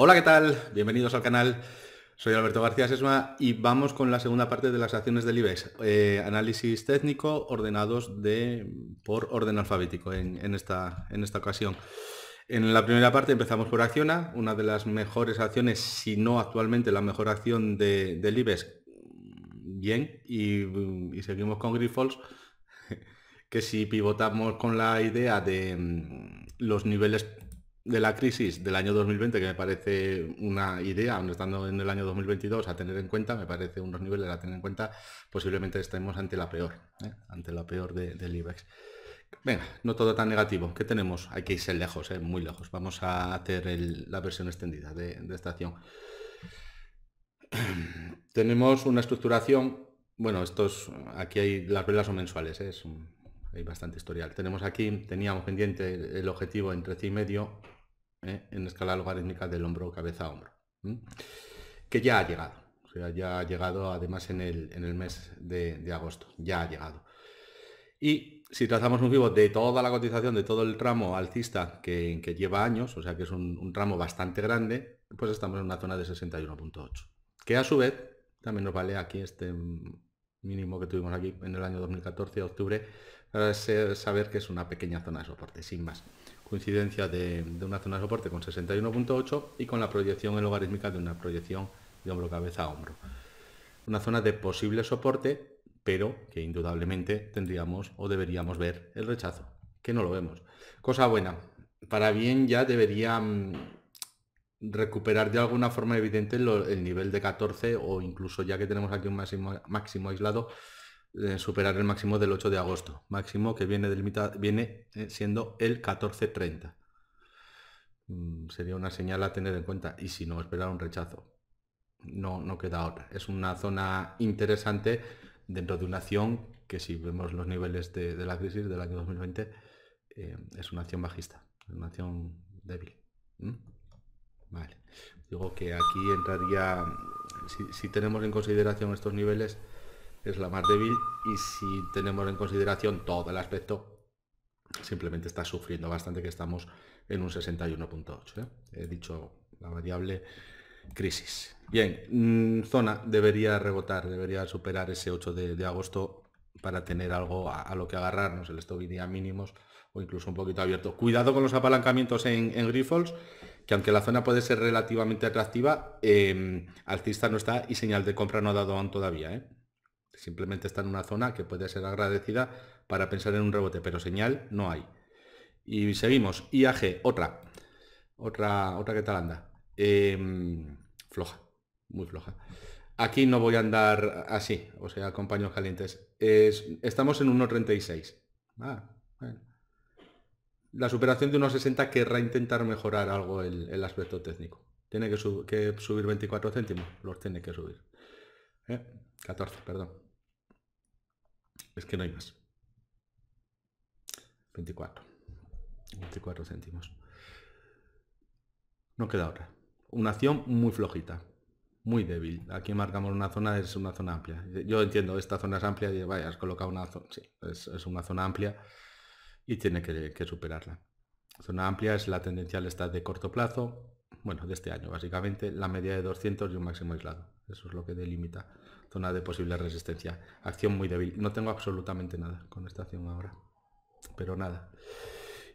Hola, ¿qué tal? Bienvenidos al canal. Soy Alberto García Sesma y vamos con la segunda parte de las acciones del IBEX. Eh, análisis técnico ordenados de, por orden alfabético en, esta, en esta ocasión. En la primera parte empezamos por Acciona, una de las mejores acciones, si no actualmente la mejor acción de, del IBEX. Bien, y, seguimos con Grifols, que si pivotamos con la idea de mm, los niveles de la crisis del año 2020, que me parece una idea, aún estando en el año 2022, a tener en cuenta, me parece unos niveles a tener en cuenta, posiblemente estemos ante la peor, ¿eh? ante la peor del IBEX. Venga, no todo tan negativo. ¿Qué tenemos? Hay que irse lejos, ¿eh? muy lejos. Vamos a hacer la versión extendida de, esta acción. tenemos una estructuración, bueno, estos, aquí hay las velas son mensuales, ¿eh? es hay bastante historial. Tenemos aquí, teníamos pendiente el objetivo entre medio ¿eh? en escala logarítmica del hombro cabeza a hombro, que ya ha llegado. O sea, ya ha llegado además en el, en el mes de, agosto, ya ha llegado. Y si trazamos un vivo de toda la cotización, de todo el tramo alcista que, que lleva años, o sea que es un, un, tramo bastante grande, pues estamos en una zona de 61.8, que a su vez también nos vale aquí este mínimo que tuvimos aquí en el año 2014, octubre, para saber que es una pequeña zona de soporte, sin más coincidencia de, una zona de soporte con 61.8 y con la proyección en logarítmica de una proyección de hombro-cabeza a hombro. Una zona de posible soporte, pero que indudablemente tendríamos o deberíamos ver el rechazo, que no lo vemos. Cosa buena, para bien ya debería mm, recuperar de alguna forma evidente el nivel de 14 o incluso ya que tenemos aquí un máximo, máximo aislado, eh, superar el máximo del 8 de agosto, máximo que viene, mitad viene eh, siendo el 14.30. Mm, sería una señal a tener en cuenta y si no, esperar un rechazo. No, no queda otra. Es una zona interesante dentro de una acción que si vemos los niveles de, la crisis del año 2020, eh, es una acción bajista, una acción débil. Vale. Digo que aquí entraría, si, si tenemos en consideración estos niveles, es la más débil y si tenemos en consideración todo el aspecto, simplemente está sufriendo bastante que estamos en un 61.8. ¿eh? He dicho la variable crisis. Bien, mm, zona debería rebotar, debería superar ese 8 de, agosto para tener algo a, lo que agarrarnos, el stop iría a mínimos o incluso un poquito abierto. Cuidado con los apalancamientos en, en Grifols, que aunque la zona puede ser relativamente atractiva, eh, alcista no está y señal de compra no ha dado aún todavía. ¿eh? Simplemente está en una zona que puede ser agradecida para pensar en un rebote, pero señal no hay. Y seguimos. IAG, otra. Otra, otra que tal anda. Em, floja, muy floja. Aquí no voy a andar así, o sea, compañeros calientes. Es, estamos en 1.36. Ah, La superación de 1.60 querrá intentar mejorar algo el, aspecto técnico. Tiene que, subir 24 céntimos, los tiene que subir. 14, eh, perdón. Es que no hay más. 24. 24 céntimos. No queda otra. Una acción muy flojita. Muy débil. Aquí marcamos una zona, es una zona amplia. Yo entiendo, esta zona es amplia y vaya, has colocado una zona. Sí, es, una zona amplia y tiene que, superarla. Zona amplia es la tendencial está de corto plazo, bueno, de este año básicamente, la media de 200 y un máximo aislado. Eso es lo que delimita zona de posible resistencia. Acción muy débil. No tengo absolutamente nada con esta acción ahora. Pero nada.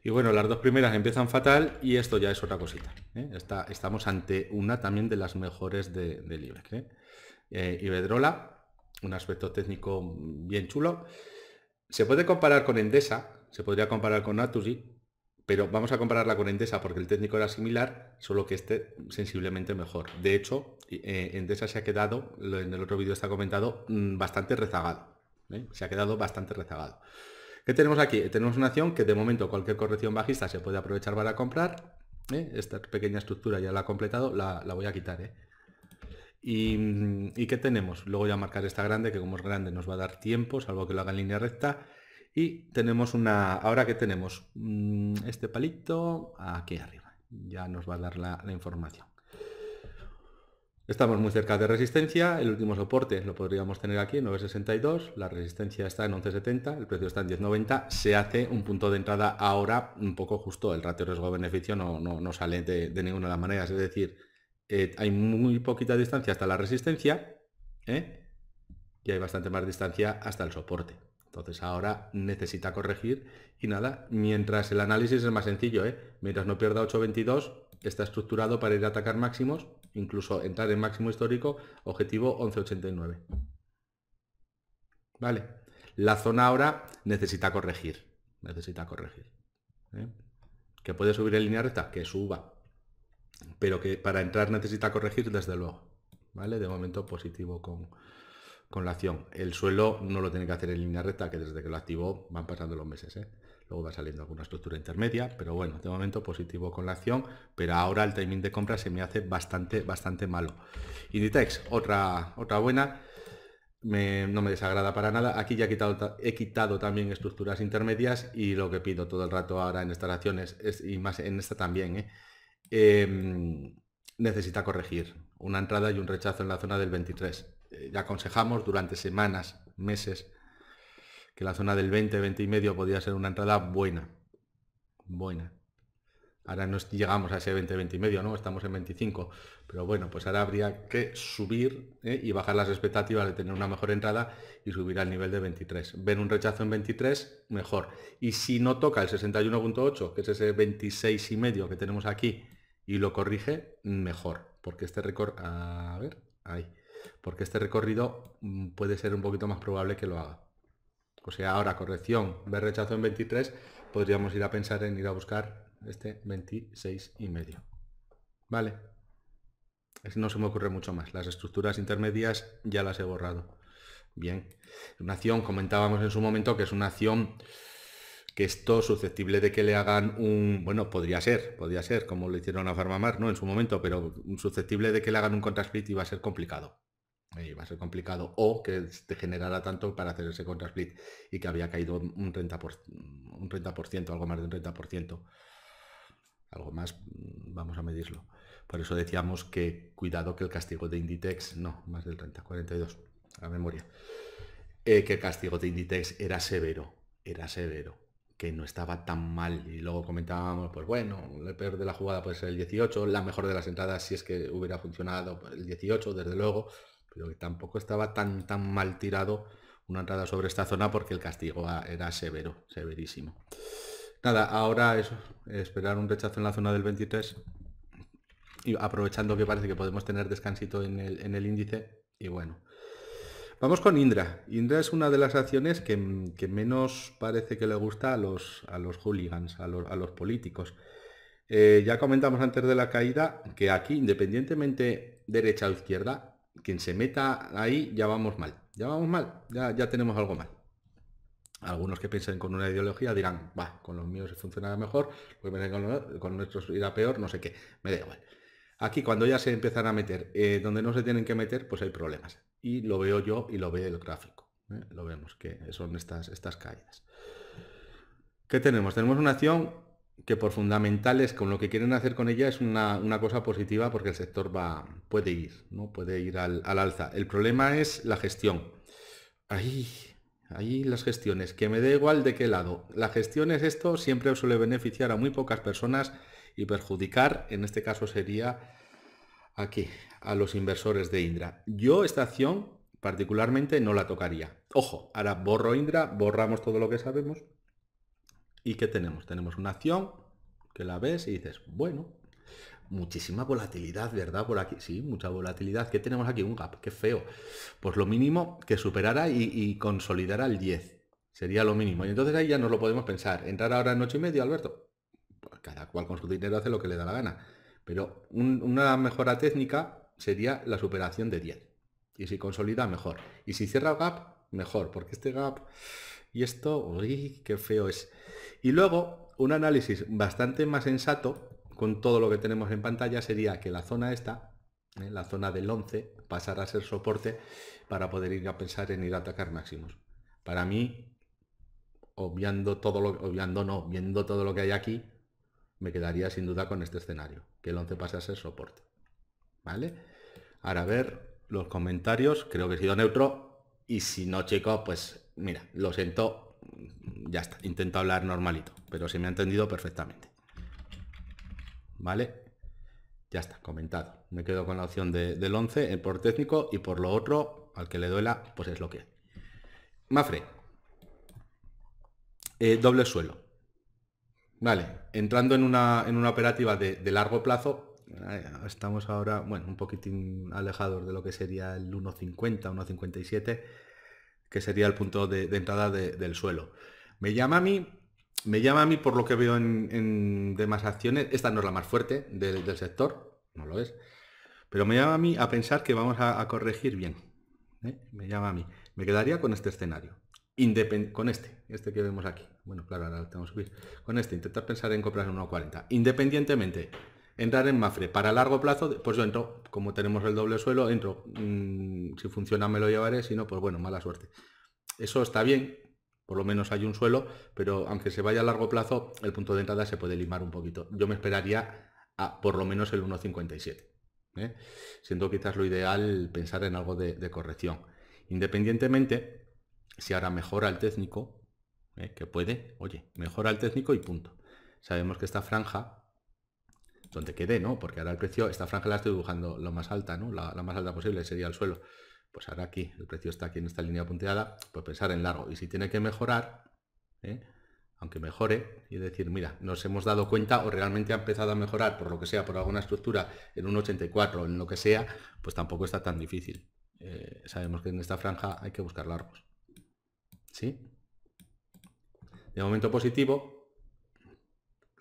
Y bueno, las dos primeras empiezan fatal y esto ya es otra cosita. ¿eh? Está, estamos ante una también de las mejores de, del y ¿eh? eh un aspecto técnico bien chulo. Se puede comparar con Endesa, se podría comparar con y pero vamos a compararla con Endesa porque el técnico era similar, solo que este sensiblemente mejor. De hecho, eh, Endesa se ha quedado, en el otro vídeo está comentado, mm, bastante rezagado. ¿eh? Se ha quedado bastante rezagado. ¿Qué tenemos aquí? Tenemos una acción que de momento cualquier corrección bajista se puede aprovechar para comprar. ¿eh? Esta pequeña estructura ya la ha completado, la, voy a quitar. Mm, y, qué tenemos? Luego ya marcar esta grande, que como es grande nos va a dar tiempo, salvo que lo haga en línea recta. Y tenemos una, ahora que tenemos mm, este palito aquí arriba, ya nos va a dar la, información. Estamos muy cerca de resistencia, el último soporte lo podríamos tener aquí en 9.62, la resistencia está en 11.70, el precio está en 10.90, se hace un punto de entrada ahora un poco justo, el ratio riesgo-beneficio no, no, sale de, ninguna de las maneras, es decir, eh, hay muy poquita distancia hasta la resistencia ¿eh? y hay bastante más distancia hasta el soporte. Entonces ahora necesita corregir y nada, mientras el análisis es más sencillo, ¿eh? mientras no pierda 8.22, está estructurado para ir a atacar máximos, incluso entrar en máximo histórico, objetivo 11.89. Vale, la zona ahora necesita corregir, necesita corregir. ¿eh? ¿Que puede subir en línea recta? Que suba, pero que para entrar necesita corregir desde luego. ¿Vale? De momento positivo con, con la acción. El suelo no lo tiene que hacer en línea recta, que desde que lo activó van pasando los meses. ¿eh? Luego va saliendo alguna estructura intermedia, pero bueno, de momento positivo con la acción, pero ahora el timing de compra se me hace bastante, bastante malo. Inditex, otra, otra buena. no me desagrada para nada. Aquí ya he quitado, he quitado también estructuras intermedias y lo que pido todo el rato ahora en estas acciones, es, y más en esta también, ¿eh? em, necesita corregir una entrada y un rechazo en la zona del 23 eh, aconsejamos durante semanas, meses, que la zona del 20, 20 y medio podía ser una entrada buena. Buena. Ahora no llegamos a ese 20, 20 y medio, ¿no? Estamos en 25. Pero bueno, pues ahora habría que subir ¿eh? y bajar las expectativas de tener una mejor entrada y subir al nivel de 23. Ver un rechazo en 23, mejor. Y si no toca el 61.8, que es ese 26 y medio que tenemos aquí, y lo corrige, mejor. Porque este récord... A ver, ahí porque este recorrido mm, puede ser un poquito más probable que lo haga. O sea, ahora corrección, ver rechazo en 23, podríamos ir a pensar en ir a buscar este 26 y medio. Vale. No se me ocurre mucho más. Las estructuras intermedias ya las he borrado. Bien. Una acción, comentábamos en su momento, que es una acción que todo susceptible de que le hagan un, bueno, podría ser, podría ser, como lo hicieron a Farmamar, ¿no? En su momento, pero susceptible de que le hagan un contrasplit y va a ser complicado eh, va a ser complicado, o que te generara tanto para hacer ese contra split y que había caído un 30%, por, un 30% algo más de un 30%. Algo más, mm, vamos a medirlo. Por eso decíamos que cuidado que el castigo de Inditex, no, más del 30, 42, a memoria, eh, que el castigo de Inditex era severo, era severo, que no estaba tan mal. Y luego comentábamos, pues bueno, el peor de la jugada puede ser el 18, la mejor de las entradas si es que hubiera funcionado pues el 18, desde luego, pero que tampoco estaba tan, tan mal tirado una entrada sobre esta zona porque el castigo era severo, severísimo. Nada, ahora es esperar un rechazo en la zona del 23 y aprovechando que parece que podemos tener descansito en el, índice y bueno. Vamos con Indra. Indra es una de las acciones que, menos parece que le gusta a los, a los hooligans, a los, políticos. Eh, ya comentamos antes de la caída que aquí, independientemente derecha o izquierda, quien se meta ahí ya vamos mal. Ya vamos mal, ya, ya tenemos algo mal. Algunos que piensen con una ideología dirán, va, con los míos funcionará mejor, con, con, nuestros irá peor, no sé qué, me da igual. Aquí cuando ya se empiezan a meter eh, donde no se tienen que meter, pues hay problemas. Y lo veo yo y lo ve el gráfico. ¿eh? Lo vemos, que son estas, estas caídas. ¿Qué tenemos? Tenemos una acción que por fundamentales, con lo que quieren hacer con ella, es una, cosa positiva porque el sector va, puede ir, ¿no? Puede ir al, al, alza. El problema es la gestión. Ahí, ahí las gestiones, que me da igual de qué lado. La gestión es esto, siempre suele beneficiar a muy pocas personas y perjudicar, en este caso sería aquí, a los inversores de Indra. Yo esta acción particularmente no la tocaría. Ojo, ahora borro Indra, borramos todo lo que sabemos ¿Y qué tenemos? Tenemos una acción que la ves y dices, bueno, muchísima volatilidad, ¿verdad? Por aquí, sí, mucha volatilidad. ¿Qué tenemos aquí? Un gap, qué feo. Pues lo mínimo que superara y, y consolidara el 10. Sería lo mínimo. Y entonces ahí ya no lo podemos pensar. Entrar ahora en 8 y medio, Alberto. Pues cada cual con su dinero hace lo que le da la gana. Pero una mejora técnica sería la superación de 10. Y si consolida, mejor. Y si cierra el gap, mejor. Porque este gap y esto, uy, qué feo es. Y luego, un análisis bastante más sensato con todo lo que tenemos en pantalla sería que la zona esta, eh, la zona del 11, pasará a ser soporte para poder ir a pensar en ir a atacar máximos. Para mí, obviando todo lo obviando no, viendo todo lo que hay aquí, me quedaría sin duda con este escenario, que el 11 pasa a ser soporte. ¿Vale? Ahora a ver los comentarios, creo que he sido neutro y si no, chicos, pues mira, lo siento, ya está, intento hablar normalito, pero se me ha entendido perfectamente. ¿Vale? Ya está, comentado. Me quedo con la opción del 11 eh, por técnico y por lo otro, al que le duela, pues es lo que es. Mafre. Eh, doble suelo. Vale, entrando en una, operativa de, de, largo plazo, estamos ahora, bueno, un poquitín alejados de lo que sería el 1.50, 1.57 que sería el punto de, entrada del suelo. Me llama a mí, me llama a mí por lo que veo en, demás acciones, esta no es la más fuerte del, sector, no lo es, pero me llama a mí a pensar que vamos a, corregir bien. ¿eh? Me llama a mí. Me quedaría con este escenario. con este, este que vemos aquí. Bueno, claro, ahora lo que subir. Con este, intentar pensar en comprar en 1.40. Independientemente entrar en Mafre para largo plazo, pues yo entro, como tenemos el doble suelo, entro, mm, si funciona me lo llevaré, si no, pues bueno, mala suerte. Eso está bien, por lo menos hay un suelo, pero aunque se vaya a largo plazo, el punto de entrada se puede limar un poquito. Yo me esperaría a por lo menos el 1.57, ¿eh? siendo quizás lo ideal pensar en algo de, corrección. Independientemente, si ahora mejora el técnico, ¿eh? que puede, oye, mejora el técnico y punto. Sabemos que esta franja donde quede, ¿no? Porque ahora el precio, esta franja la estoy dibujando lo más alta, ¿no? La, más alta posible sería el suelo. Pues ahora aquí, el precio está aquí en esta línea punteada, pues pensar en largo. Y si tiene que mejorar, ¿eh? aunque mejore, y decir, mira, nos hemos dado cuenta o realmente ha empezado a mejorar por lo que sea, por alguna estructura, en un 84 en lo que sea, pues tampoco está tan difícil. Eh, sabemos que en esta franja hay que buscar largos. ¿Sí? De momento positivo,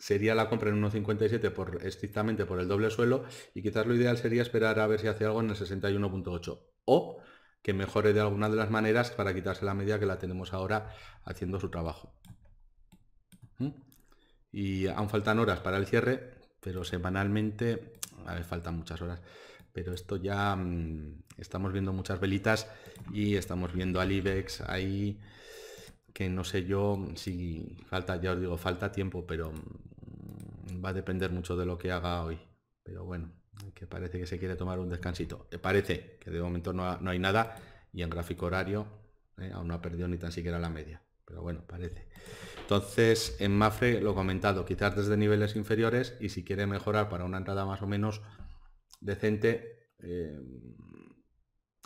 sería la compra en 1.57 por, estrictamente por el doble suelo y quizás lo ideal sería esperar a ver si hace algo en el 61.8 o que mejore de alguna de las maneras para quitarse la media que la tenemos ahora haciendo su trabajo. ¿Mm? Y aún faltan horas para el cierre, pero semanalmente, a ver, faltan muchas horas, pero esto ya mm, estamos viendo muchas velitas y estamos viendo al IBEX ahí que no sé yo si falta, ya os digo, falta tiempo, pero mm, va a depender mucho de lo que haga hoy. Pero bueno, que parece que se quiere tomar un descansito. Eh, parece que de momento no, hay nada y en gráfico horario eh, aún no ha perdido ni tan siquiera la media. Pero bueno, parece. Entonces, en Mafre lo he comentado, quizás desde niveles inferiores y si quiere mejorar para una entrada más o menos decente, eh,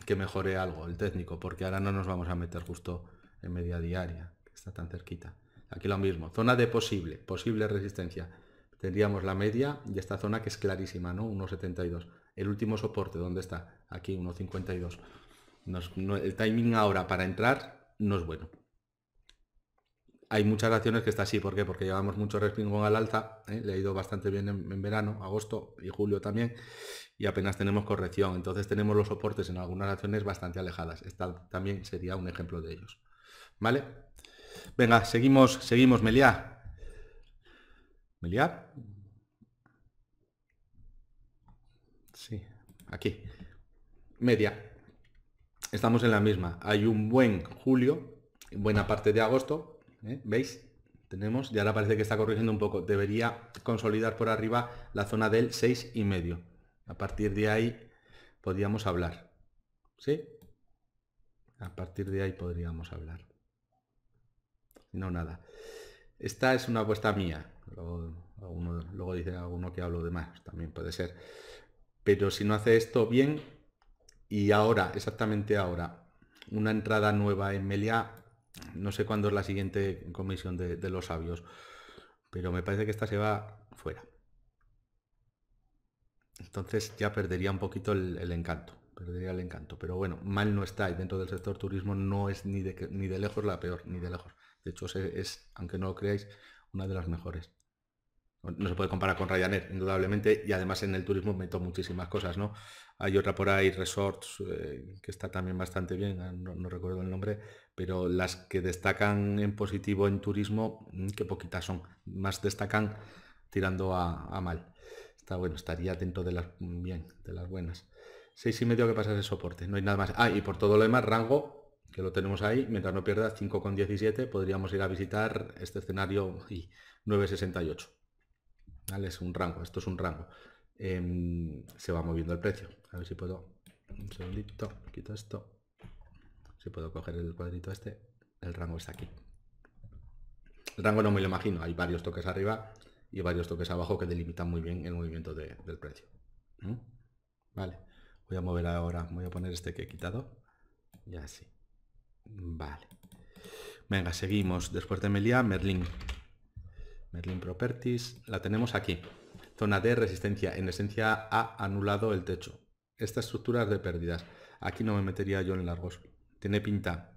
que mejore algo el técnico, porque ahora no nos vamos a meter justo en media diaria, que está tan cerquita. Aquí lo mismo, zona de posible, posible resistencia tendríamos la media y esta zona que es clarísima, ¿no? 1,72. El último soporte, ¿dónde está? Aquí, 1,52. No, el timing ahora para entrar no es bueno. Hay muchas acciones que está así, ¿por qué? Porque llevamos mucho respingón al alza, ¿eh? le ha ido bastante bien en, verano, agosto y julio también, y apenas tenemos corrección. Entonces tenemos los soportes en algunas acciones bastante alejadas. Esta también sería un ejemplo de ellos. ¿Vale? Venga, seguimos, seguimos, Meliá. Sí, aquí. Media. Estamos en la misma. Hay un buen julio, buena parte de agosto. ¿eh? ¿Veis? Tenemos, Ya ahora parece que está corrigiendo un poco. Debería consolidar por arriba la zona del 6 y medio. A partir de ahí podríamos hablar. ¿Sí? A partir de ahí podríamos hablar. No, nada. Esta es una apuesta mía. Luego, dice alguno que hablo de más, también puede ser. Pero si no hace esto bien y ahora, exactamente ahora, una entrada nueva en Melia, no sé cuándo es la siguiente comisión de, los sabios, pero me parece que esta se va fuera. Entonces ya perdería un poquito el, encanto, perdería el encanto. Pero bueno, mal no está y dentro del sector turismo no es ni ni de lejos la peor, ni de lejos. De hecho, es, aunque no lo creáis, una de las mejores. No se puede comparar con Ryanair, indudablemente, y además en el turismo meto muchísimas cosas, ¿no? Hay otra por ahí, Resorts, eh, que está también bastante bien, ah, no, recuerdo el nombre, pero las que destacan en positivo en turismo, mm, que poquitas son, más destacan tirando a, mal. Está bueno, estaría dentro de las mm, bien, de las buenas. Seis y medio que pasa de soporte, no hay nada más. Ah, y por todo lo demás, rango que lo tenemos ahí, mientras no pierdas 5,17, podríamos ir a visitar este escenario y 9,68. ¿Vale? Es un rango, esto es un rango. Em, se va moviendo el precio. A ver si puedo... Un segundito, quito esto. Si puedo coger el cuadrito este. El rango está aquí. El rango no me lo imagino. Hay varios toques arriba y varios toques abajo que delimitan muy bien el movimiento del precio. Vale. Voy a mover ahora. Voy a poner este que he quitado. Y así. Vale. Venga, seguimos. Después de Melia, Merlin. Merlin Properties. La tenemos aquí. Zona de resistencia. En esencia ha anulado el techo. Esta estructura de pérdidas. Aquí no me metería yo en largos. Tiene pinta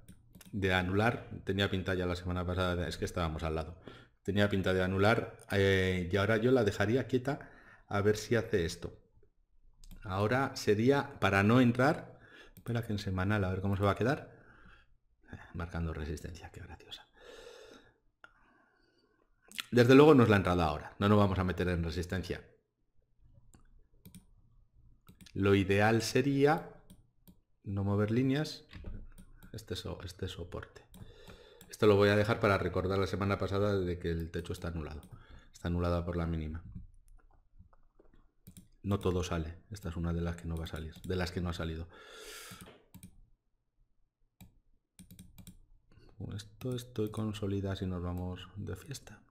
de anular. Tenía pinta ya la semana pasada. Es que estábamos al lado. Tenía pinta de anular. Eh, y ahora yo la dejaría quieta a ver si hace esto. Ahora sería para no entrar. Espera que en semanal a ver cómo se va a quedar marcando resistencia, qué graciosa. Desde luego no es la entrada ahora, no nos vamos a meter en resistencia. Lo ideal sería no mover líneas, este, este soporte. Esto lo voy a dejar para recordar la semana pasada de que el techo está anulado. Está anulada por la mínima. No todo sale. Esta es una de las que no va a salir. De las que no ha salido. esto estoy consolidado si nos vamos de fiesta.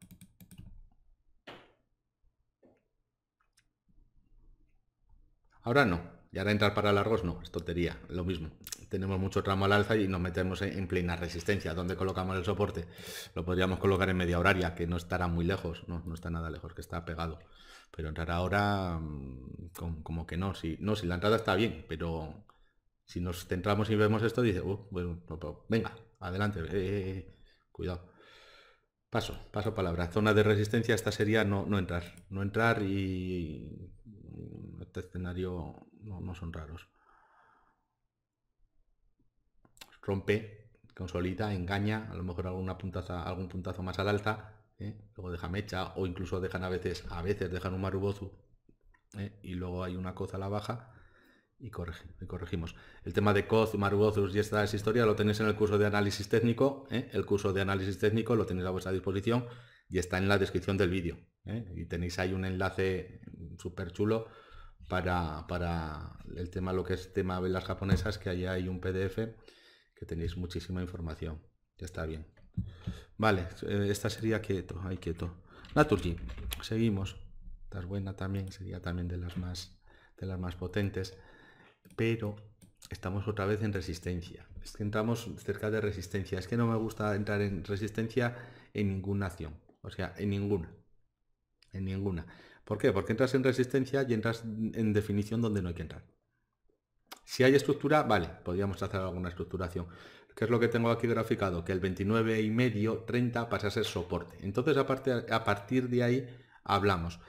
Ahora no, y ahora entrar para largos no, es tontería, lo mismo. Tenemos mucho tramo al alza y nos metemos en plena resistencia. ¿Dónde colocamos el soporte? Lo podríamos colocar en media horaria, que no estará muy lejos, no, no está nada lejos, que está pegado. Pero entrar ahora, mm, como, que no, si, no, si la entrada está bien, pero si nos centramos y vemos esto, dice, oh, bueno, pues, pues, venga, adelante. Eh, eh, eh, cuidado. Paso, paso palabra. Zona de resistencia, esta sería no, entrar. No entrar y este escenario no, son raros. Rompe, consolida, engaña, a lo mejor alguna puntaza, algún puntazo más al alta, luego deja mecha o incluso dejan a veces, a veces dejan un marubozu y luego hay una cosa a la baja y, corregimos. El tema de COZ, Marbozus y esta historia lo tenéis en el curso de análisis técnico. ¿eh? El curso de análisis técnico lo tenéis a vuestra disposición y está en la descripción del vídeo. ¿eh? Y tenéis ahí un enlace súper chulo para, para, el tema, lo que es tema velas japonesas, que allá hay un PDF que tenéis muchísima información. Ya está bien. Vale, eh, esta sería quieto, ahí quieto. Naturgy, seguimos. Estás buena también, sería también de las más, de las más potentes pero estamos otra vez en resistencia. Es que entramos cerca de resistencia. Es que no me gusta entrar en resistencia en ninguna acción. O sea, en ninguna. En ninguna. ¿Por qué? Porque entras en resistencia y entras en definición donde no hay que entrar. Si hay estructura, vale, podríamos hacer alguna estructuración. ¿Qué es lo que tengo aquí graficado? Que el 29 y medio, 30 pasa a ser soporte. Entonces, a a partir de ahí hablamos.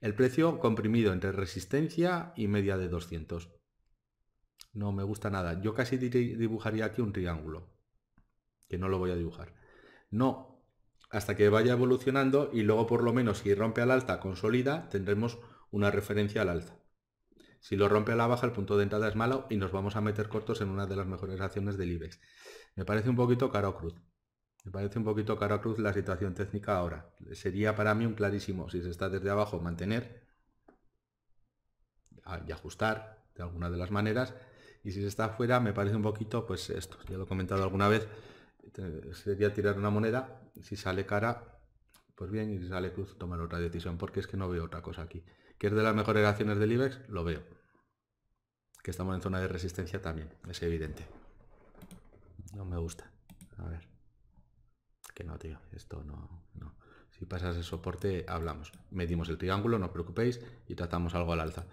El precio comprimido entre resistencia y media de 200. No me gusta nada. Yo casi dibujaría aquí un triángulo, que no lo voy a dibujar. No, hasta que vaya evolucionando y luego por lo menos si rompe al alta, consolida, tendremos una referencia al alza. Si lo rompe a la baja, el punto de entrada es malo y nos vamos a meter cortos en una de las mejores acciones del IBEX. Me parece un poquito caro cruz. Me parece un poquito caro cruz la situación técnica ahora. Sería para mí un clarísimo, si se está desde abajo, mantener y ajustar de alguna de las maneras y si se está afuera, me parece un poquito, pues esto, ya lo he comentado alguna vez, sería tirar una moneda, si sale cara, pues bien, y si sale cruz, tomar otra decisión, porque es que no veo otra cosa aquí. Que es de las mejores acciones del IBEX, lo veo. Que estamos en zona de resistencia también, es evidente. No me gusta. A ver. Que no, tío, esto no, no. Si pasas el soporte, hablamos. Medimos el triángulo, no os preocupéis, y tratamos algo al alza.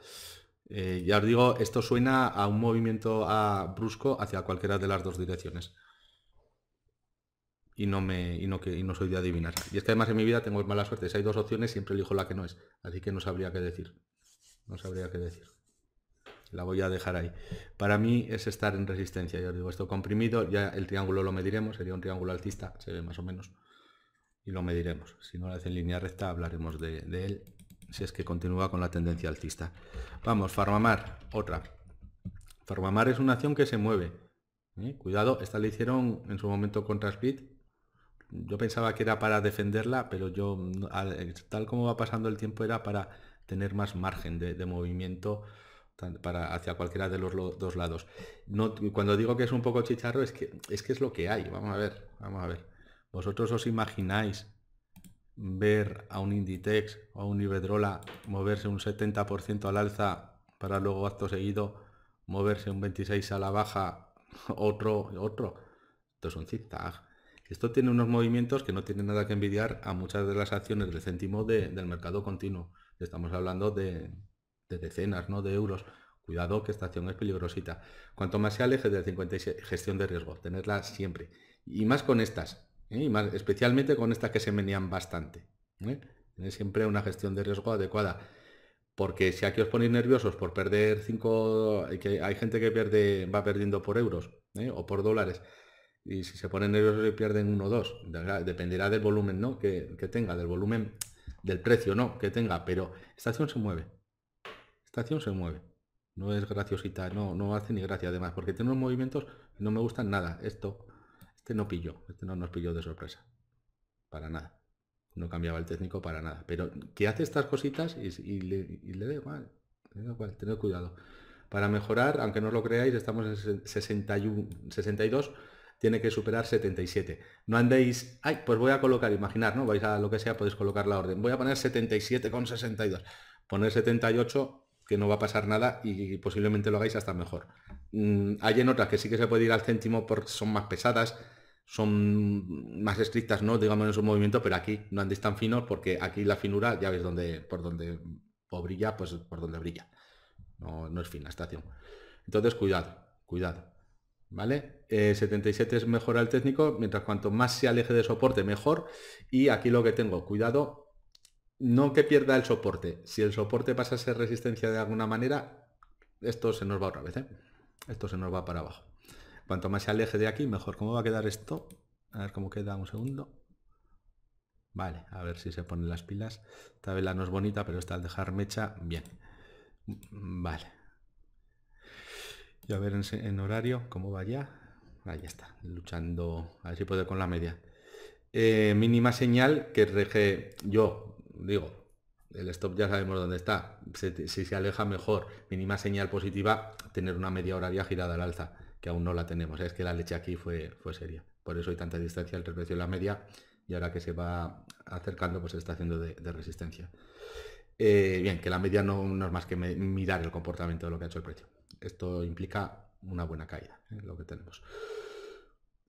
Eh, ya os digo, esto suena a un movimiento a brusco hacia cualquiera de las dos direcciones. Y no, me, y no, que, no soy de adivinar. Y es que además en mi vida tengo mala suerte. Si hay dos opciones, siempre elijo la que no es. Así que no sabría qué decir. No sabría qué decir. La voy a dejar ahí. Para mí es estar en resistencia. Ya os digo, esto comprimido. Ya el triángulo lo mediremos. Sería un triángulo altista. Se ve más o menos. Y lo mediremos. Si no lo hace en línea recta, hablaremos de él si es que continúa con la tendencia alcista. Vamos, Farmamar, otra. Farmamar es una acción que se mueve. ¿eh? Cuidado, esta le hicieron en su momento contra Speed. Yo pensaba que era para defenderla, pero yo, tal como va pasando el tiempo, era para tener más margen de, movimiento para hacia cualquiera de los dos lados. cuando digo que es un poco chicharro, es que, es que es lo que hay. Vamos a ver, vamos a ver. ¿Vosotros os imagináis ver a un Inditex o a un Iberdrola moverse un 70% al alza para luego acto seguido moverse un 26 a la baja, otro, otro. Esto es un zigzag. Esto tiene unos movimientos que no tienen nada que envidiar a muchas de las acciones del céntimo del mercado continuo. Estamos hablando de, de, decenas, ¿no? De euros. Cuidado que esta acción es peligrosita. Cuanto más se aleje del 56, gestión de riesgo, tenerla siempre. Y más con estas, ¿eh? especialmente con estas que se venían bastante. ¿eh? Tener siempre una gestión de riesgo adecuada. Porque si aquí os ponéis nerviosos por perder 5, eh, que hay gente que pierde, va perdiendo por euros o por dólares, y si se ponen nerviosos y pierden uno o dos dependerá del volumen ¿no? que, tenga, del volumen, del precio no que tenga, pero esta acción se mueve. Esta acción se mueve. No es graciosita, no, no hace ni gracia además, porque tengo unos movimientos no me gustan nada. Esto, este no pilló, este no nos pilló de sorpresa. Para nada. No cambiaba el técnico para nada. Pero que hace estas cositas y, le, y le da igual. tened cuidado. Para mejorar, aunque no lo creáis, estamos en 61, 62, tiene que superar 77. No andéis, ay, pues voy a colocar, imaginar, ¿no? Vais a lo que sea, podéis colocar la orden. Voy a poner con 77,62. Poner 78 no va a pasar nada y, posiblemente lo hagáis hasta mejor. Mm, hay en otras que sí que se puede ir al céntimo porque son más pesadas, son más estrictas, ¿no? Digamos en su movimiento, pero aquí no andéis tan finos porque aquí la finura, ya veis dónde, por donde brilla, pues por donde brilla. No, no es fina estación. Entonces, cuidado, cuidado. ¿Vale? 77 eh, es mejor al técnico, mientras cuanto más se aleje de soporte, mejor. Y aquí lo que tengo, cuidado, no que pierda el soporte. Si el soporte pasa a ser resistencia de alguna manera, esto se nos va otra vez. ¿eh? Esto se nos va para abajo. Cuanto más se aleje de aquí, mejor. ¿Cómo va a quedar esto? A ver cómo queda un segundo. Vale, a ver si se ponen las pilas. Esta vela no es bonita, pero está al dejar mecha, bien. Vale. Y a ver en, horario cómo va ya. Ahí está, luchando. A ver si puede con la media. Eh, mínima señal que rege yo digo, el stop ya sabemos dónde está. Si, se aleja mejor, mínima señal positiva, tener una media horaria girada al alza, que aún no la tenemos. Es que la leche aquí fue, fue seria. Por eso hay tanta distancia entre el precio y la media. Y ahora que se va acercando, pues se está haciendo de, resistencia. Eh, bien, que la media no, es más que mirar el comportamiento de lo que ha hecho el precio. Esto implica una buena caída, lo que tenemos.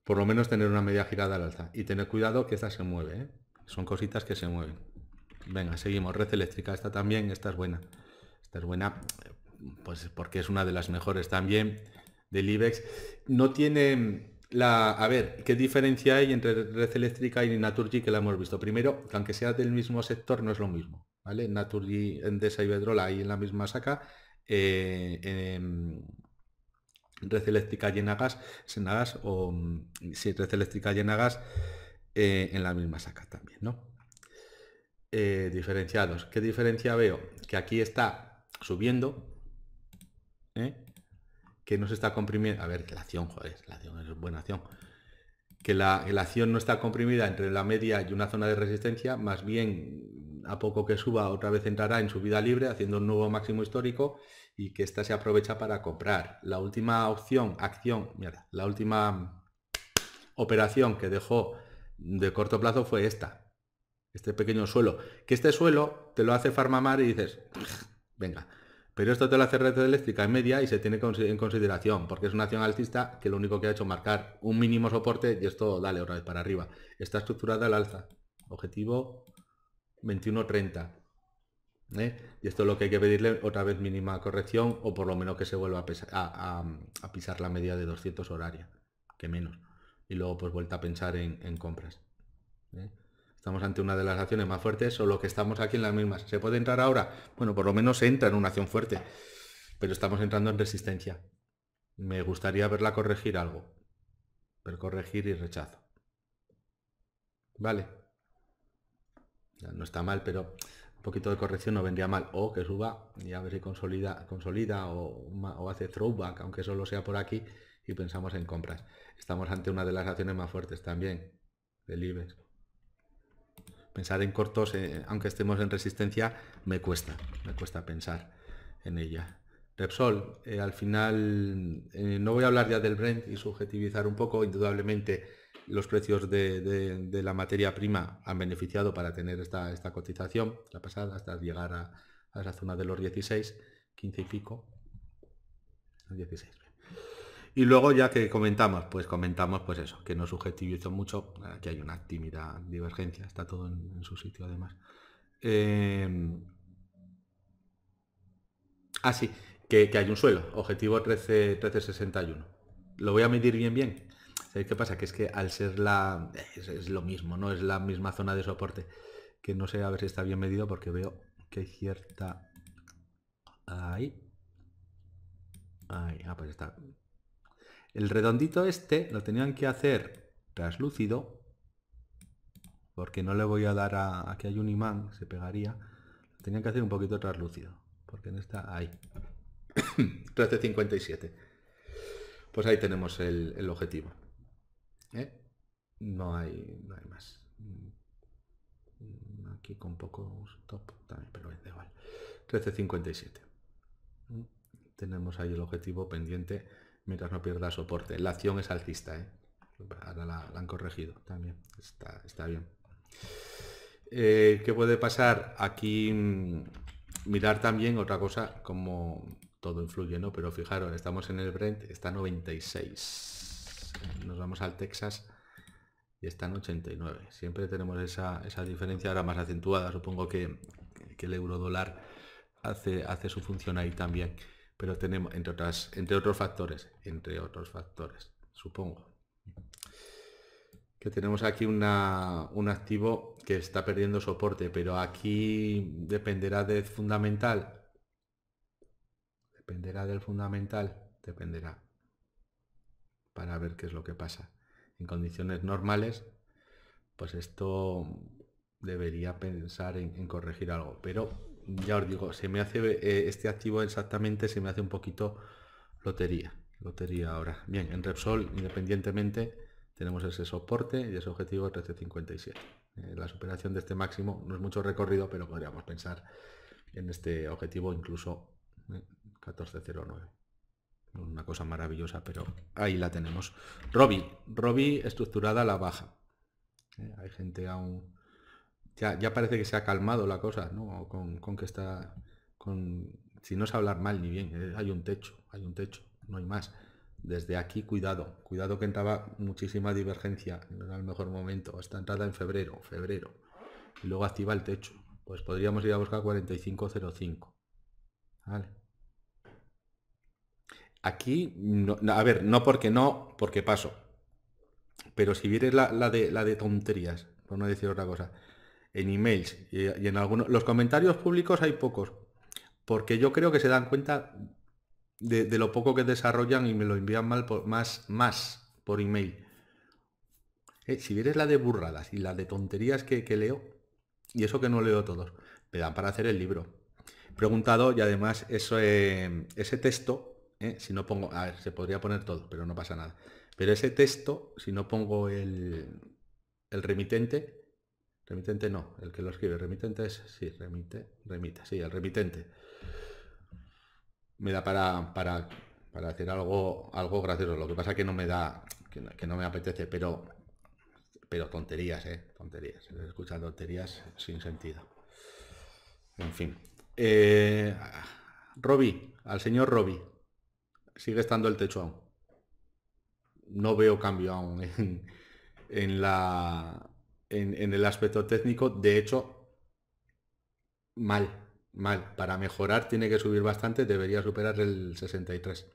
Por lo menos tener una media girada al alza. Y tener cuidado que esta se mueve. ¿eh? Son cositas que se mueven. Venga, seguimos. Red eléctrica, esta también, esta es buena. Esta es buena, pues porque es una de las mejores también del IBEX. No tiene la... A ver, ¿qué diferencia hay entre red eléctrica y Naturgy que la hemos visto? Primero, aunque sea del mismo sector, no es lo mismo. ¿Vale? Naturgy, Endesa y Bedrola ahí en la misma saca. Eh, em, red eléctrica llena gas, o mm, si red eléctrica llena gas eh, en la misma saca también, ¿no? Eh, diferenciados. ¿Qué diferencia veo? Que aquí está subiendo, ¿eh? que no se está comprimiendo. A ver, que la acción, joder, la acción es buena acción. Que la, acción no está comprimida entre la media y una zona de resistencia, más bien a poco que suba otra vez entrará en subida libre haciendo un nuevo máximo histórico y que esta se aprovecha para comprar. La última opción, acción, mira, la última operación que dejó de corto plazo fue esta, este pequeño suelo. Que este suelo te lo hace Farmamar y dices, venga. Pero esto te lo hace Red Eléctrica en media y se tiene en consideración, porque es una acción alcista que lo único que ha hecho es marcar un mínimo soporte y esto dale otra vez para arriba. Está estructurada al alza. Objetivo 21.30. ¿Eh? Y esto es lo que hay que pedirle otra vez mínima corrección o por lo menos que se vuelva a, pisar la media de 200 horaria, que menos. Y luego pues vuelta a pensar en, compras. ¿eh? Estamos ante una de las acciones más fuertes o lo que estamos aquí en las mismas. ¿Se puede entrar ahora? Bueno, por lo menos entra en una acción fuerte, pero estamos entrando en resistencia. Me gustaría verla corregir algo. Pero corregir y rechazo. Vale. no está mal, pero un poquito de corrección no vendría mal. O que suba y a ver si consolida, consolida o, o hace throwback, aunque solo sea por aquí, y pensamos en compras. Estamos ante una de las acciones más fuertes también del IBEX pensar en cortos, eh, aunque estemos en resistencia, me cuesta, me cuesta pensar en ella. Repsol, eh, al final eh, no voy a hablar ya del Brent y subjetivizar un poco, indudablemente los precios de, la materia prima han beneficiado para tener esta, esta cotización, la pasada, hasta llegar a, a, la zona de los 16, 15 y pico, 16. Y luego ya que comentamos, pues comentamos pues eso, que no subjetivizo mucho, aquí eh, hay una tímida divergencia, está todo en, su sitio además. Em, ah, sí, que, hay un suelo, objetivo 13, 1361. Lo voy a medir bien bien. ¿Sabéis qué pasa? Que es que al ser la... Eh, es, lo mismo, ¿no? Es la misma zona de soporte. Que no sé a ver si está bien medido porque veo que hay cierta... Ahí. Ahí. Ah, pues está el redondito este lo tenían que hacer traslúcido, porque no le voy a dar a, que hay un imán, se pegaría. Lo tenían que hacer un poquito traslúcido, porque en esta hay. 1357. Pues ahí tenemos el, objetivo. ¿eh? No, hay, más. Mm, aquí con poco stop también, pero es igual. 1357. ¿Mm? Tenemos ahí el objetivo pendiente mientras no pierda soporte. La acción es alcista, ¿eh? Ahora la, han corregido también. Está, bien. Eh, ¿Qué puede pasar? Aquí mm, mirar también otra cosa, como todo influye, ¿no? Pero fijaros, estamos en el Brent, está 96. Nos vamos al Texas y está en 89. Siempre tenemos esa, esa diferencia ahora más acentuada. Supongo que, que el euro dólar hace, hace su función ahí también pero tenemos, entre, otras, entre otros factores, entre otros factores, supongo, que tenemos aquí una, un activo que está perdiendo soporte, pero aquí dependerá del fundamental. Dependerá del fundamental, dependerá. Para ver qué es lo que pasa. En condiciones normales, pues esto debería pensar en, en corregir algo, pero ya os digo, se me hace eh, este activo exactamente, se me hace un poquito lotería. Lotería ahora. Bien, en Repsol, independientemente, tenemos ese soporte y ese objetivo 1357. Eh, la superación de este máximo no es mucho recorrido, pero podríamos pensar en este objetivo incluso 1409. Eh, Una cosa maravillosa, pero ahí la tenemos. Robi, Robi estructurada a la baja. hay gente aún ya, parece que se ha calmado la cosa, ¿no? Con, que está... Con, si no es hablar mal ni bien, eh, hay un techo, hay un techo, no hay más. Desde aquí, cuidado, cuidado que entraba muchísima divergencia, en el mejor momento, Está entrada en febrero, febrero. Y luego activa el techo. Pues podríamos ir a buscar 4505. Vale. Aquí, a ver, no porque no, porque paso. Pero si vieres la, de, la de tonterías, por no decir otra cosa, en emails y, en algunos... Los comentarios públicos hay pocos, porque yo creo que se dan cuenta de, lo poco que desarrollan y me lo envían mal por, más, más por email. Eh, si vieres la de burradas y la de tonterías que, leo, y eso que no leo todos, me dan para hacer el libro. Preguntado y además eso, eh, ese texto, eh, si no pongo, a ver, se podría poner todo, pero no pasa nada. Pero ese texto, si no pongo el, el remitente, Remitente no, el que lo escribe. Remitente es, sí, remite, remite, sí, el remitente. Me da para, para, para hacer algo, algo gracioso. Lo que pasa que no me da, que no, me apetece, pero, pero tonterías, ¿eh? Tonterías. Escuchar tonterías sin sentido. En fin. Eh, al señor Robby. Sigue estando el techo aún. No veo cambio aún en, en la en, el aspecto técnico, de hecho, mal, mal. Para mejorar tiene que subir bastante, debería superar el 63.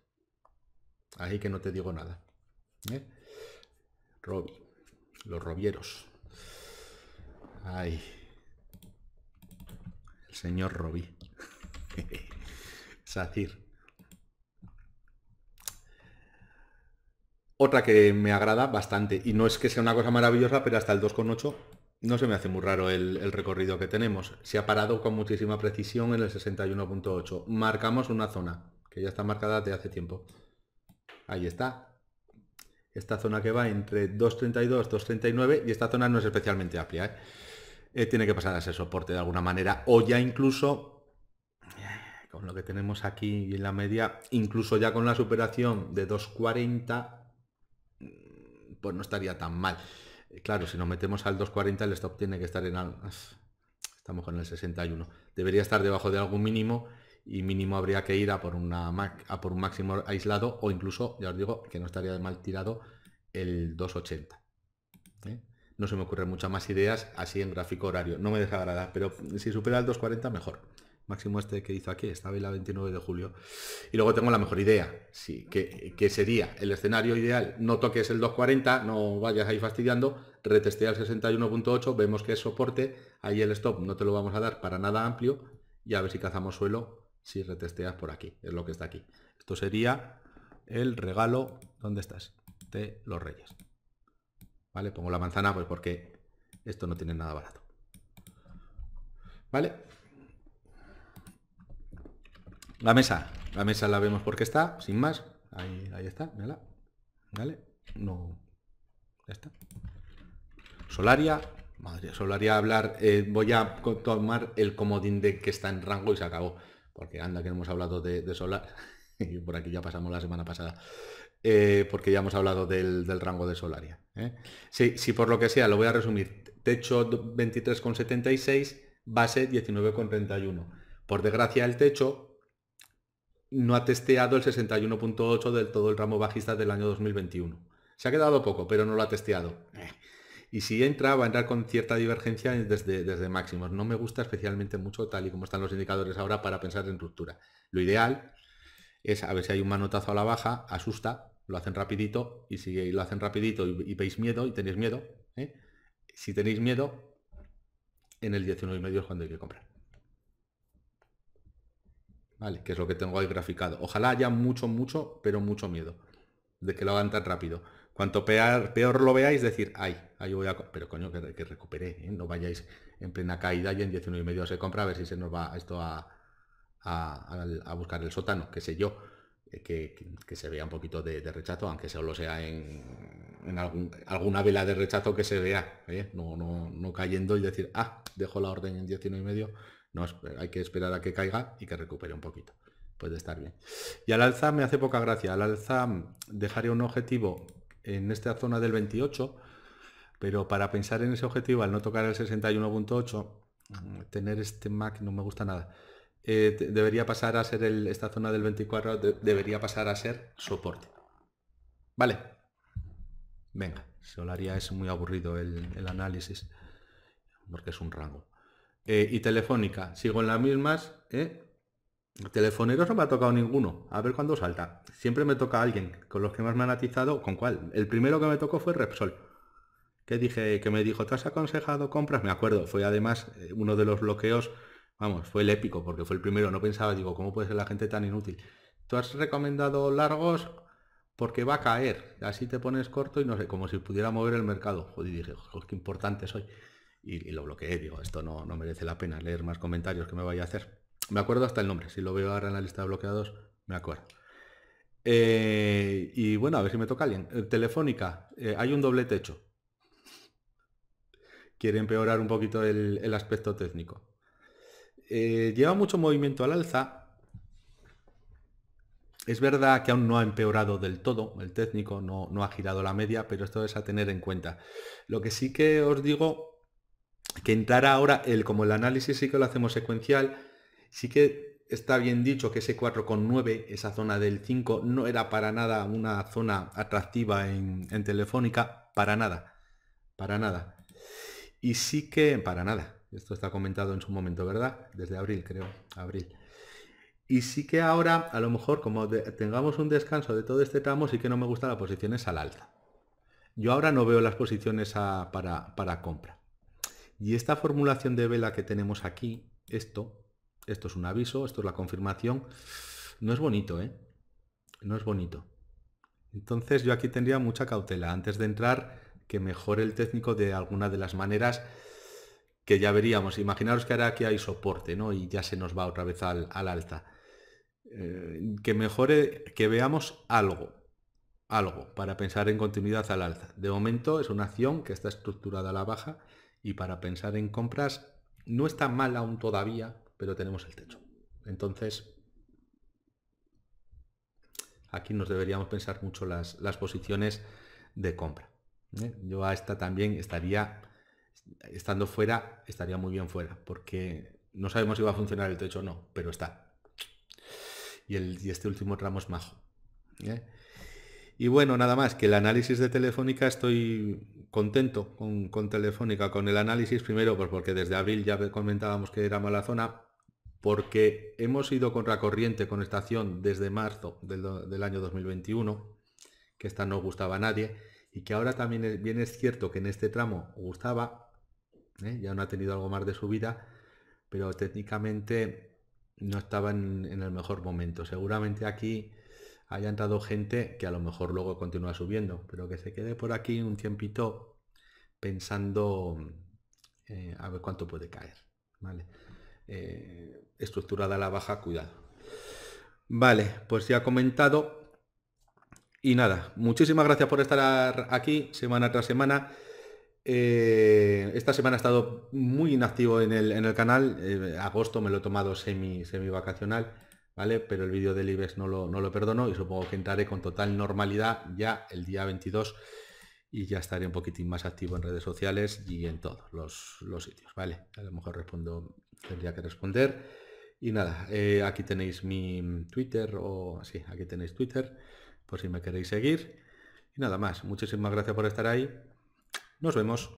Ahí que no te digo nada. ¿eh? Robi, los robieros. Ay, el señor Robi. Sacir. Otra que me agrada bastante, y no es que sea una cosa maravillosa, pero hasta el 2,8 no se me hace muy raro el, recorrido que tenemos. Se ha parado con muchísima precisión en el 61.8. Marcamos una zona, que ya está marcada desde hace tiempo. Ahí está. Esta zona que va entre 2.32, 2.39, y esta zona no es especialmente amplia. ¿eh? Eh, tiene que pasar a ser soporte de alguna manera, o ya incluso con lo que tenemos aquí en la media, incluso ya con la superación de 2.40, pues no estaría tan mal. Eh, claro, si nos metemos al 240, el stop tiene que estar en... Al... Estamos con el 61. Debería estar debajo de algún mínimo y mínimo habría que ir a por, una a por un máximo aislado o incluso, ya os digo, que no estaría de mal tirado el 280. ¿eh? No se me ocurren muchas más ideas así en gráfico horario. No me desagrada, pero si supera el 240 mejor máximo este que hizo aquí, estaba el 29 de julio. Y luego tengo la mejor idea, sí, que, sería el escenario ideal, no toques el 240, no vayas ahí fastidiando, retestea el 61.8, vemos que es soporte, ahí el stop no te lo vamos a dar para nada amplio y a ver si cazamos suelo si retesteas por aquí, es lo que está aquí. Esto sería el regalo, ¿dónde estás? De los reyes. ¿Vale? Pongo la manzana pues porque esto no tiene nada barato. ¿Vale? La mesa. La mesa la vemos porque está, sin más. Ahí, está, mírala. No. Ya está. Solaria. Madre, Solaria hablar. Eh, voy a tomar el comodín de que está en rango y se acabó. Porque anda que hemos hablado de, de y por aquí ya pasamos la semana pasada. Eh, porque ya hemos hablado del, rango de Solaria. Si, ¿eh? sí, sí, por lo que sea, lo voy a resumir. Techo 23,76, base 19,31. Por desgracia el techo no ha testeado el 61.8 del todo el ramo bajista del año 2021. Se ha quedado poco, pero no lo ha testeado. Eh. Y si entra, va a entrar con cierta divergencia desde, desde máximos. No me gusta especialmente mucho, tal y como están los indicadores ahora, para pensar en ruptura. Lo ideal es a ver si hay un manotazo a la baja, asusta, lo hacen rapidito, y si lo hacen rapidito y, veis miedo y tenéis miedo, eh, si tenéis miedo, en el 19 y medio es cuando hay que comprar. ¿vale? Que es lo que tengo ahí graficado. Ojalá haya mucho, mucho, pero mucho miedo de que lo hagan tan rápido. Cuanto peor, lo veáis, decir, ay, ahí voy a... Pero coño, que, recupere, recuperé, ¿eh? no vayáis en plena caída y en 19 y medio se compra a ver si se nos va esto a, a, buscar el sótano, qué sé yo. Eh, que, se vea un poquito de, rechazo, aunque solo sea en, alguna vela de rechazo que se vea, ¿eh? no, no, cayendo y decir, ah, dejo la orden en 19 y medio no, eh, hay que esperar a que caiga y que recupere un poquito. Puede estar bien. Y al alza me hace poca gracia. Al alza mm, dejaría un objetivo en esta zona del 28, pero para pensar en ese objetivo, al no tocar el 61.8, mm, tener este MAC no me gusta nada. Eh, debería pasar a ser esta zona del 24, debería pasar a ser soporte. Vale. Venga, Solaria es muy aburrido el análisis, porque es un rango. Eh, y Telefónica. Sigo en las mismas. ¿eh? Telefoneros no me ha tocado ninguno. A ver cuándo salta. Siempre me toca alguien. Con los que más me han atizado, ¿con cuál? El primero que me tocó fue Repsol. Que dije, que me dijo, ¿te has aconsejado compras? Me acuerdo, fue además eh, uno de los bloqueos, vamos, fue el épico, porque fue el primero. No pensaba, digo, ¿cómo puede ser la gente tan inútil? Tú has recomendado largos porque va a caer. Así te pones corto y no sé, como si pudiera mover el mercado. Joder, dije, joder, qué importante soy y, lo bloqueé. Digo, esto no, no merece la pena leer más comentarios que me vaya a hacer. Me acuerdo hasta el nombre, si lo veo ahora en la lista de bloqueados, me acuerdo. Eh, y bueno, a ver si me toca alguien. Eh, telefónica, eh, hay un doble techo. Quiere empeorar un poquito el, el aspecto técnico. lleva mucho movimiento al alza. Es verdad que aún no ha empeorado del todo el técnico, no, no ha girado la media, pero esto es a tener en cuenta. Lo que sí que os digo que entrara ahora el, como el análisis sí que lo hacemos secuencial, sí que está bien dicho que ese 4,9, esa zona del 5, no era para nada una zona atractiva en, Telefónica, para nada, para nada. Y sí que, para nada, esto está comentado en su momento, ¿verdad? Desde abril, creo, abril. Y sí que ahora, a lo mejor, como tengamos un descanso de todo este tramo, sí que no me gusta las posiciones al alza. Yo ahora no veo las posiciones a, para, para compra. Y esta formulación de vela que tenemos aquí, esto, esto es un aviso, esto es la confirmación, no es bonito, ¿eh? No es bonito. Entonces yo aquí tendría mucha cautela. Antes de entrar, que mejore el técnico de alguna de las maneras que ya veríamos. Imaginaros que ahora aquí hay soporte, ¿no? Y ya se nos va otra vez al, alza. Eh, que mejore, que veamos algo, algo, para pensar en continuidad al alza. De momento es una acción que está estructurada a la baja y para pensar en compras no está mal aún todavía, pero tenemos el techo. Entonces, aquí nos deberíamos pensar mucho las, las posiciones de compra. ¿eh? Yo a esta también estaría, estando fuera, estaría muy bien fuera, porque no sabemos si va a funcionar el techo o no, pero está. Y, el, este último tramo es majo. ¿eh? Y bueno, nada más, que el análisis de Telefónica estoy contento con, Telefónica, con el análisis primero, pues porque desde abril ya comentábamos que era mala zona, porque hemos ido contra corriente con estación desde marzo del, año 2021, que esta no gustaba a nadie, y que ahora también bien es cierto que en este tramo gustaba, ¿eh? ya no ha tenido algo más de subida, pero técnicamente no estaba en, en el mejor momento. Seguramente aquí haya entrado gente que a lo mejor luego continúa subiendo, pero que se quede por aquí un tiempito pensando eh, a ver cuánto puede caer. ¿vale? Eh, estructurada la baja, cuidado. Vale, pues ya comentado. Y nada, muchísimas gracias por estar aquí semana tras semana. Eh, esta semana he estado muy inactivo en el, en el canal. agosto me lo he tomado semi, semi vacacional ¿vale? Pero el vídeo del IBEX no lo, perdono y supongo que entraré con total normalidad ya el día 22 y ya estaré un poquitín más activo en redes sociales y en todos los, sitios, ¿vale? A lo mejor respondo, tendría que responder. Y nada, eh, aquí tenéis mi Twitter o así, aquí tenéis Twitter por si me queréis seguir. Y nada más, muchísimas gracias por estar ahí. Nos vemos.